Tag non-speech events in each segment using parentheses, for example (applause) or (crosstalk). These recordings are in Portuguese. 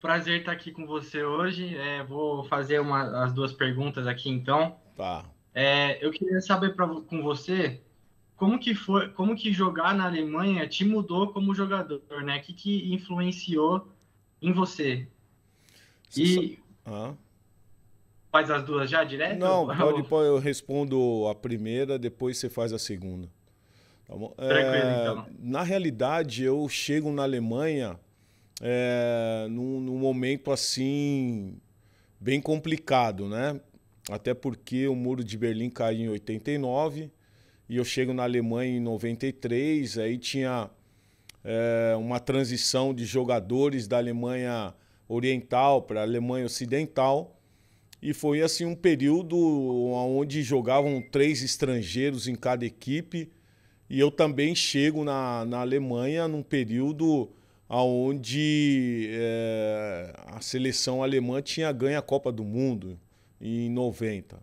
Prazer estar aqui com você hoje. É, vou fazer uma, as duas perguntas aqui então. Tá. É, eu queria saber pra, com você como que foi, como que jogar na Alemanha te mudou como jogador, né? O que, que influenciou em você? E ah. faz as duas já direto? Não, (laughs) pode, pode, eu respondo a primeira, depois você faz a segunda. Tá é, então. Na realidade, eu chego na Alemanha é, num momento assim bem complicado, né? Até porque o muro de Berlim caiu em 89 e eu chego na Alemanha em 93, aí tinha é, uma transição de jogadores da Alemanha Oriental para a Alemanha Ocidental e foi assim um período onde jogavam três estrangeiros em cada equipe e eu também chego na, na Alemanha num período aonde é, a seleção alemã tinha ganho a Copa do Mundo em 90.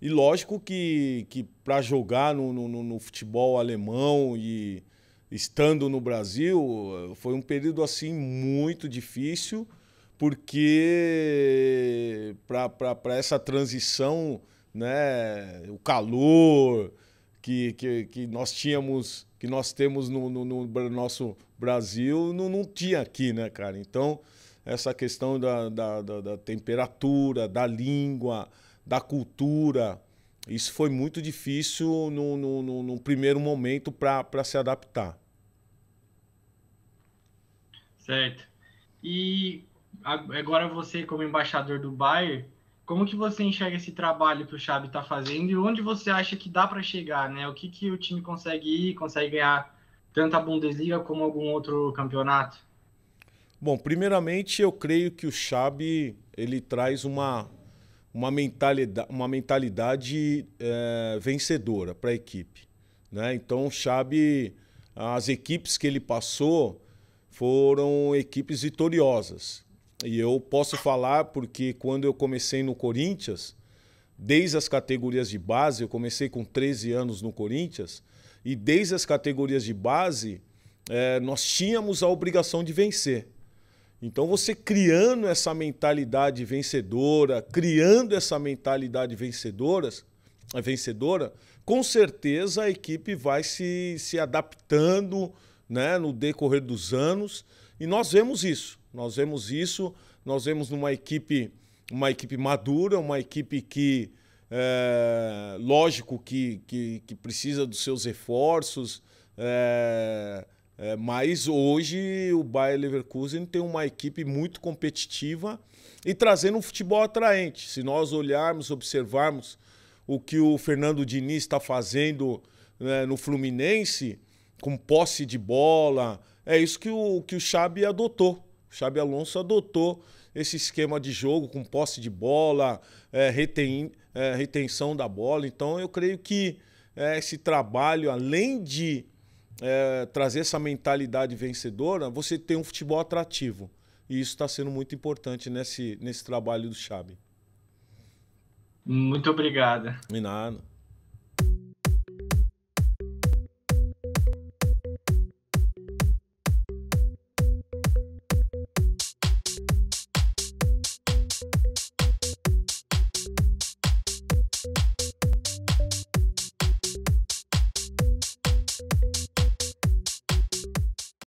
E lógico que, que para jogar no, no, no, futebol alemão e estando no Brasil, foi um período assim muito difícil, porque para essa transição, né, o calor, que, que, que nós tínhamos, que nós temos no, no, no nosso Brasil, não, não, tinha aqui, né, cara? Então, essa questão da, da, da, da temperatura, da língua, da cultura, isso foi muito difícil no, no, no, no primeiro momento para se adaptar. Certo. E agora você, como embaixador do Bayer, como que você enxerga esse trabalho que o Xabi está fazendo e onde você acha que dá para chegar, né? O que, que o time consegue ir, consegue ganhar tanto a Bundesliga como algum outro campeonato? Bom, primeiramente eu creio que o Xabi ele traz uma, uma mentalidade, uma mentalidade é, vencedora para a equipe. Né? Então o Xabi, as equipes que ele passou foram equipes vitoriosas. E eu posso falar porque quando eu comecei no Corinthians, desde as categorias de base, eu comecei com 13 anos no Corinthians, e desde as categorias de base, é, nós tínhamos a obrigação de vencer. Então, você criando essa mentalidade vencedora, criando essa mentalidade vencedoras, vencedora, com certeza a equipe vai se, se adaptando, né, no decorrer dos anos. E nós vemos isso. Nós vemos isso. Nós vemos numa equipe, uma equipe madura, uma equipe que, é, lógico, que, que, que, precisa dos seus reforços. É, é, mas hoje o Bayer Leverkusen tem uma equipe muito competitiva e trazendo um futebol atraente. Se nós olharmos, observarmos o que o Fernando Diniz está fazendo né, no Fluminense, com posse de bola. É isso que o, que o Xabi adotou. O Xabi Alonso adotou esse esquema de jogo com posse de bola, é, é, retenção da bola. Então eu creio que é, esse trabalho, além de é, trazer essa mentalidade vencedora, você tem um futebol atrativo. E isso está sendo muito importante nesse, nesse trabalho do Xabi. Muito obrigada. De nada.